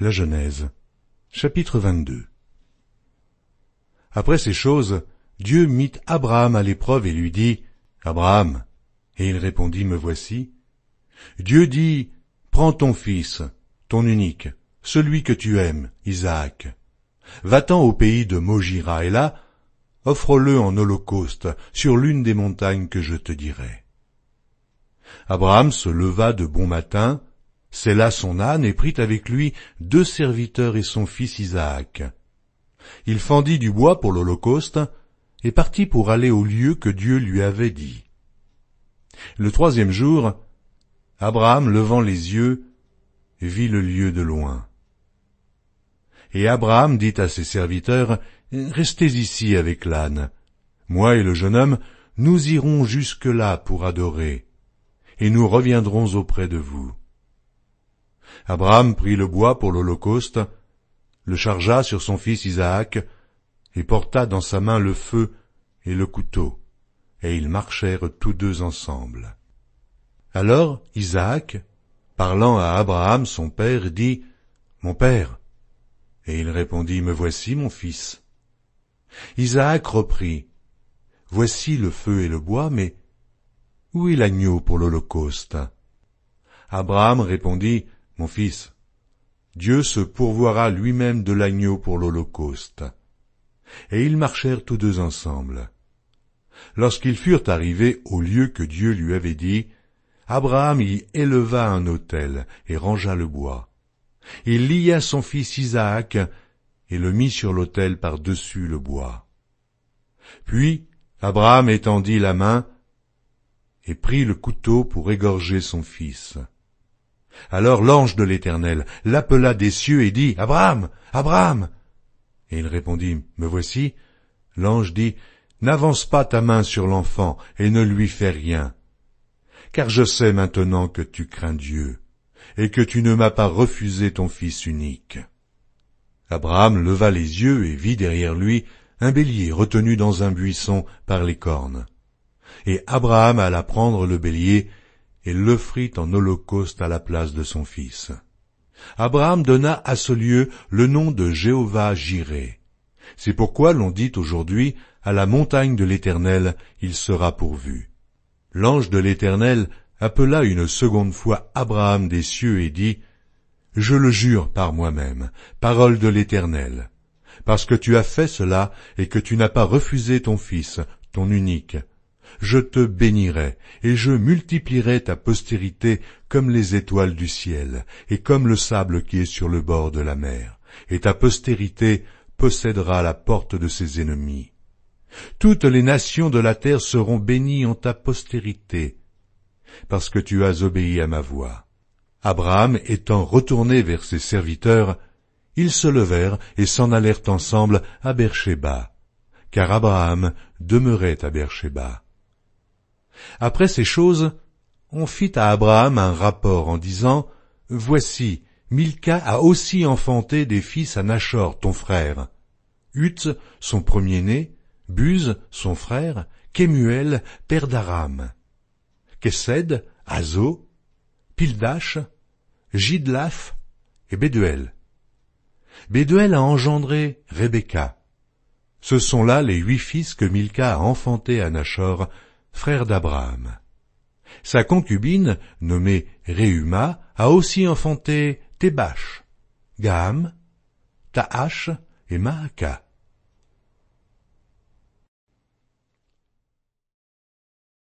La Genèse, chapitre 22. Après ces choses, Dieu mit Abraham à l'épreuve et lui dit, Abraham. Et il répondit, Me voici. Dieu dit, Prends ton fils, ton unique, celui que tu aimes, Isaac. Va-t'en au pays de Mogira, et là, offre-le en holocauste sur l'une des montagnes que je te dirai. Abraham se leva de bon matin, là son âne et prit avec lui deux serviteurs et son fils Isaac. Il fendit du bois pour l'Holocauste et partit pour aller au lieu que Dieu lui avait dit. Le troisième jour, Abraham, levant les yeux, vit le lieu de loin. Et Abraham dit à ses serviteurs, Restez ici avec l'âne. Moi et le jeune homme, nous irons jusque-là pour adorer, et nous reviendrons auprès de vous. Abraham prit le bois pour l'Holocauste, le chargea sur son fils Isaac, et porta dans sa main le feu et le couteau, et ils marchèrent tous deux ensemble. Alors Isaac, parlant à Abraham son père, dit, Mon père. Et il répondit, Me voici, mon fils. Isaac reprit, Voici le feu et le bois, mais où est l'agneau pour l'Holocauste Abraham répondit, mon fils, Dieu se pourvoira lui-même de l'agneau pour l'Holocauste. Et ils marchèrent tous deux ensemble. Lorsqu'ils furent arrivés au lieu que Dieu lui avait dit, Abraham y éleva un autel et rangea le bois. Il lia son fils Isaac et le mit sur l'autel par-dessus le bois. Puis Abraham étendit la main et prit le couteau pour égorger son fils. Alors l'ange de l'Éternel l'appela des cieux et dit, Abraham, Abraham. Et il répondit, Me voici. L'ange dit, N'avance pas ta main sur l'enfant et ne lui fais rien. Car je sais maintenant que tu crains Dieu et que tu ne m'as pas refusé ton fils unique. Abraham leva les yeux et vit derrière lui un bélier retenu dans un buisson par les cornes. Et Abraham alla prendre le bélier et l'offrit en holocauste à la place de son fils. Abraham donna à ce lieu le nom de Jéhovah jiré C'est pourquoi l'on dit aujourd'hui, à la montagne de l'Éternel, il sera pourvu. L'ange de l'Éternel appela une seconde fois Abraham des cieux et dit, Je le jure par moi-même, parole de l'Éternel, parce que tu as fait cela et que tu n'as pas refusé ton fils, ton unique, je te bénirai, et je multiplierai ta postérité comme les étoiles du ciel, et comme le sable qui est sur le bord de la mer, et ta postérité possédera la porte de ses ennemis. Toutes les nations de la terre seront bénies en ta postérité, parce que tu as obéi à ma voix. Abraham étant retourné vers ses serviteurs, ils se levèrent et s'en allèrent ensemble à Beersheba, car Abraham demeurait à Beersheba. Après ces choses, on fit à Abraham un rapport en disant, Voici, Milka a aussi enfanté des fils à Nachor, ton frère. Uth, son premier-né, Buz, son frère, Kemuel, père d'Aram. Kessed, Azo, Pildash, Gidlaf et Beduel. Beduel a engendré Rebecca. Ce sont là les huit fils que Milka a enfantés à Nachor frère d'Abraham. Sa concubine, nommée Réuma, a aussi enfanté Tébash, Gaham, Taash et Maaka.